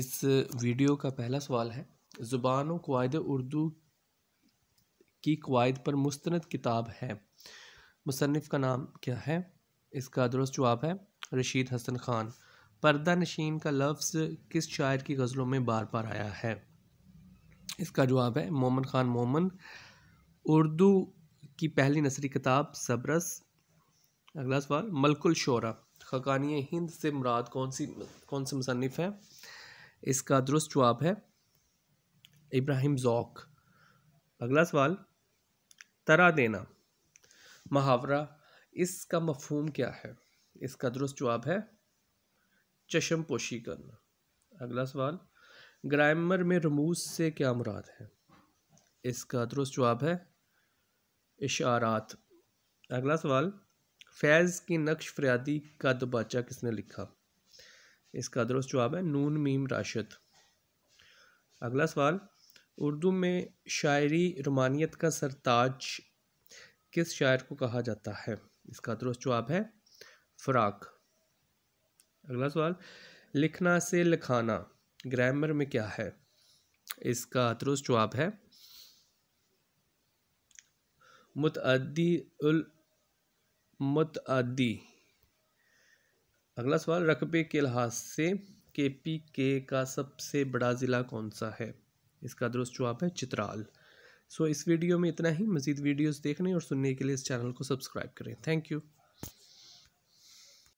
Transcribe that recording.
इस वीडियो का पहला सवाल है ज़ुबान वायद उर्दू की कवायद पर मुस्ंद किताब है मुसनफ़ का नाम क्या है इसका दुरुस्त जवाब है रशीद हसन ख़ान पर्दा नशीन का लफ्ज़ किस शायर की गज़लों में बार बार आया है इसका जवाब है मोमन ख़ान मोमन उर्दू की पहली नसरी किताब सबरस अगला सवाल मलकुल शोरा खकानी हिंद से मुराद कौन सी कौन से मुसनफ़ है इसका दुरुस्त जवाब है इब्राहिम ज़ौक अगला सवाल तरा देना मुहावरा इसका मफहम क्या है इसका दुरुस्त जवाब है चशम पोशी करना अगला सवाल ग्रामर में रमूज से क्या मुराद है इसका दुरुस्त जवाब है इशारात अगला सवाल फैज़ की नक्श फरियादी का दबाचा किसने लिखा इसका दुरुस्त जवाब है नून मीम राशिद अगला सवाल उर्दू में शायरी रोमानियत का सरताज किस शायर को कहा जाता है इसका दुरुस्त जवाब है फ़राक अगला सवाल लिखना से लिखाना ग्रामर में क्या है इसका दुरुस्त जवाब है मुतदी आदि अगला सवाल रकबे के लिहाज से के पी के का सबसे बड़ा ज़िला कौन सा है इसका दुरुस्त जवाब है चित्राल सो so, इस वीडियो में इतना ही मज़ीद वीडियोस देखने और सुनने के लिए इस चैनल को सब्सक्राइब करें थैंक यू